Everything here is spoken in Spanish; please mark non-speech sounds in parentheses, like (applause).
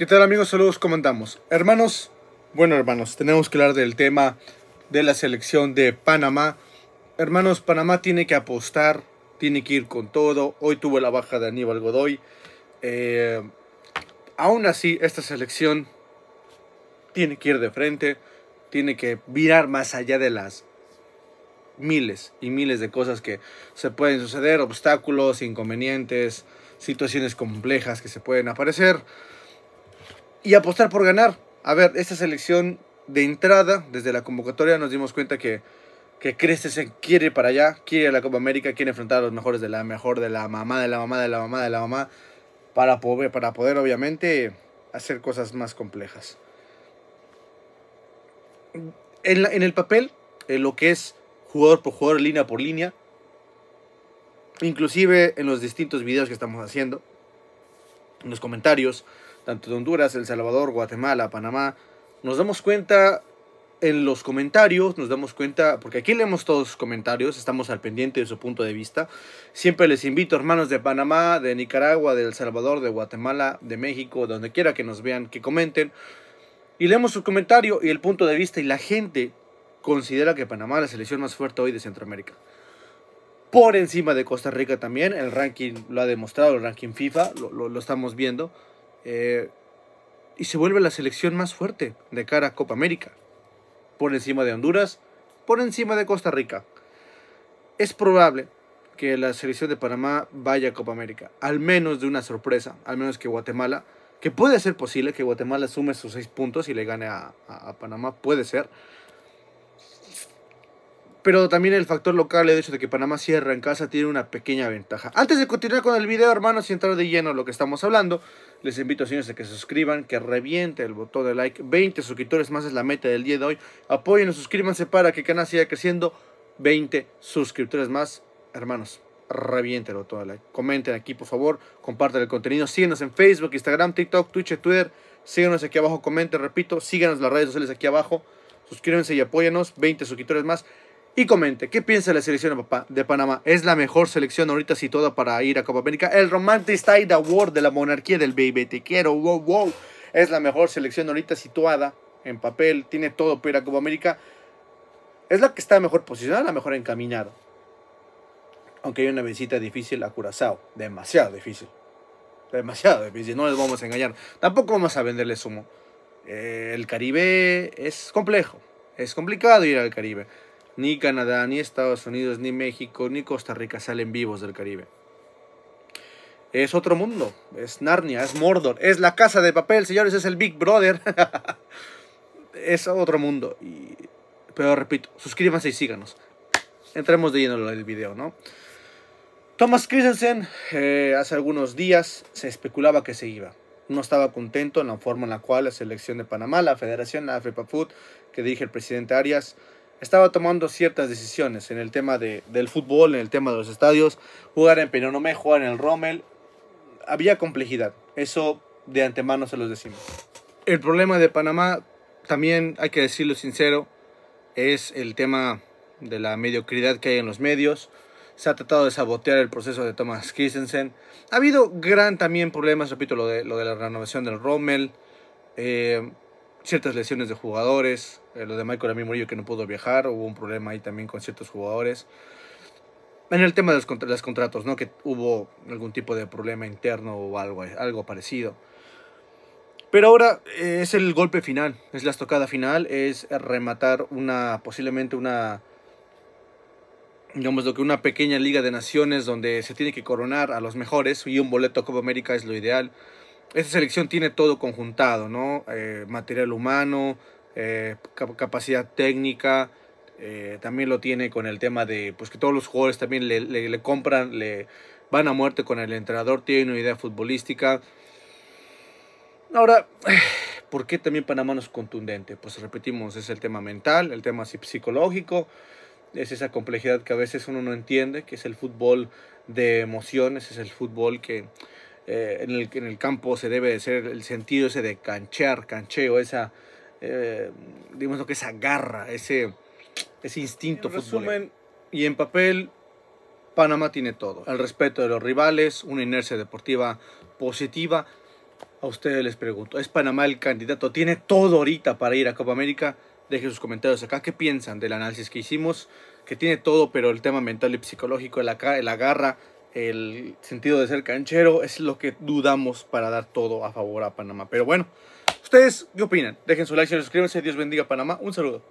¿Qué tal amigos? Saludos, ¿cómo andamos? Hermanos, bueno hermanos, tenemos que hablar del tema de la selección de Panamá. Hermanos, Panamá tiene que apostar, tiene que ir con todo. Hoy tuvo la baja de Aníbal Godoy. Eh, aún así, esta selección tiene que ir de frente, tiene que mirar más allá de las miles y miles de cosas que se pueden suceder, obstáculos, inconvenientes, situaciones complejas que se pueden aparecer y apostar por ganar. A ver, esta selección de entrada, desde la convocatoria nos dimos cuenta que, que crece, quiere para allá, quiere a la Copa América, quiere enfrentar a los mejores de la mejor, de la mamá, de la mamá, de la mamá, de la mamá, para poder, para poder obviamente hacer cosas más complejas. En, en el papel, en lo que es jugador por jugador, línea por línea, inclusive en los distintos videos que estamos haciendo, en los comentarios, tanto de Honduras, El Salvador, Guatemala, Panamá, nos damos cuenta en los comentarios, nos damos cuenta, porque aquí leemos todos sus comentarios, estamos al pendiente de su punto de vista. Siempre les invito, hermanos de Panamá, de Nicaragua, de El Salvador, de Guatemala, de México, donde quiera que nos vean, que comenten. Y leemos su comentario y el punto de vista y la gente considera que Panamá es la selección más fuerte hoy de Centroamérica. Por encima de Costa Rica también, el ranking lo ha demostrado, el ranking FIFA, lo estamos viendo. Eh, y se vuelve la selección más fuerte de cara a Copa América. Por encima de Honduras, por encima de Costa Rica. Es probable que la selección de Panamá vaya a Copa América. Al menos de una sorpresa. Al menos que Guatemala. Que puede ser posible que Guatemala sume sus seis puntos y le gane a Panamá. Puede ser pero también el factor local, el hecho de que Panamá cierra en casa, tiene una pequeña ventaja. Antes de continuar con el video, hermanos, y entrar de lleno a lo que estamos hablando, les invito, señores, a que se suscriban, que reviente el botón de like. 20 suscriptores más es la meta del día de hoy. Apoyen, suscríbanse para que el canal siga creciendo. 20 suscriptores más, hermanos. Revienten el botón de like. Comenten aquí, por favor. Compartan el contenido. Síguenos en Facebook, Instagram, TikTok, Twitch, Twitter. Síganos aquí abajo, comenten, repito. Síganos en las redes sociales aquí abajo. Suscríbanse y apóyanos. 20 suscriptores más y comente qué piensa la selección de Panamá. ¿Es la mejor selección ahorita situada para ir a Copa América? El Romantic Tide Award de la monarquía del baby, te quiero, wow, wow. Es la mejor selección ahorita situada en papel, tiene todo para ir a Copa América. Es la que está mejor posicionada, la mejor encaminada. Aunque hay una visita difícil a Curazao, demasiado difícil. Demasiado difícil, no les vamos a engañar. Tampoco vamos a venderle sumo eh, el Caribe es complejo, es complicado ir al Caribe. Ni Canadá, ni Estados Unidos, ni México, ni Costa Rica salen vivos del Caribe. Es otro mundo, es Narnia, es Mordor, es la casa de papel, señores, es el Big Brother. (laughs) es otro mundo. Y... Pero repito, suscríbanse y síganos. Entremos de lleno el video, ¿no? Thomas Christensen eh, hace algunos días se especulaba que se iba. No estaba contento en la forma en la cual la selección de Panamá, la Federación, la AFEPAFUT, que dirige el presidente Arias, estaba tomando ciertas decisiones en el tema del fútbol, en el tema de los estadios, jugar en Peñonomé, jugar en el Rommel. Había complejidad, eso de antemano se los decimos. El problema de Panamá, también hay que decirlo sincero, es el tema de la mediocridad que hay en los medios. Se ha tratado de sabotear el proceso de Thomas Christensen. Ha habido gran también problemas, repito, lo de, lo de la renovación del Rommel. Eh, ciertas lesiones de jugadores, eh, lo de Michael mí que no pudo viajar, hubo un problema ahí también con ciertos jugadores. En el tema de los, contratos, ¿no? Que hubo algún tipo de problema interno o algo, algo parecido. Pero ahora eh, es el golpe final, es la estocada final, es rematar una, posiblemente una, digamos lo que una pequeña liga de naciones donde se tiene que coronar a los mejores y un boleto a Copa América es lo ideal esa selección tiene todo conjuntado, ¿no? Eh, material humano, eh, capacidad técnica, eh, también lo tiene con el tema de, pues que todos los jugadores también le, le, compran, le van a muerte con el entrenador, tiene una idea futbolística. Ahora, (sighs) ¿por qué también Panamá no es contundente? Pues repetimos, es el tema mental, el tema psicológico, es esa complejidad que a veces uno no entiende, que es el fútbol de emociones, es el fútbol que eh, en, el, en el campo se debe de ser el sentido ese de canchear, cancheo, esa, eh, digamos lo que esa garra, ese, ese instinto en resumen, Y en papel, Panamá tiene todo. El respeto de los rivales, una inercia deportiva positiva. A ustedes les pregunto, ¿es Panamá el candidato? ¿Tiene todo ahorita para ir a Copa América? Dejen sus comentarios acá. ¿Qué piensan del análisis que hicimos? Que tiene todo, pero el tema mental y psicológico, la, la garra, el sentido de ser canchero es lo que dudamos para dar todo a favor a Panamá. Pero bueno, ¿ustedes qué opinan? Dejen su like, suscríbanse, Dios bendiga a Panamá, un saludo.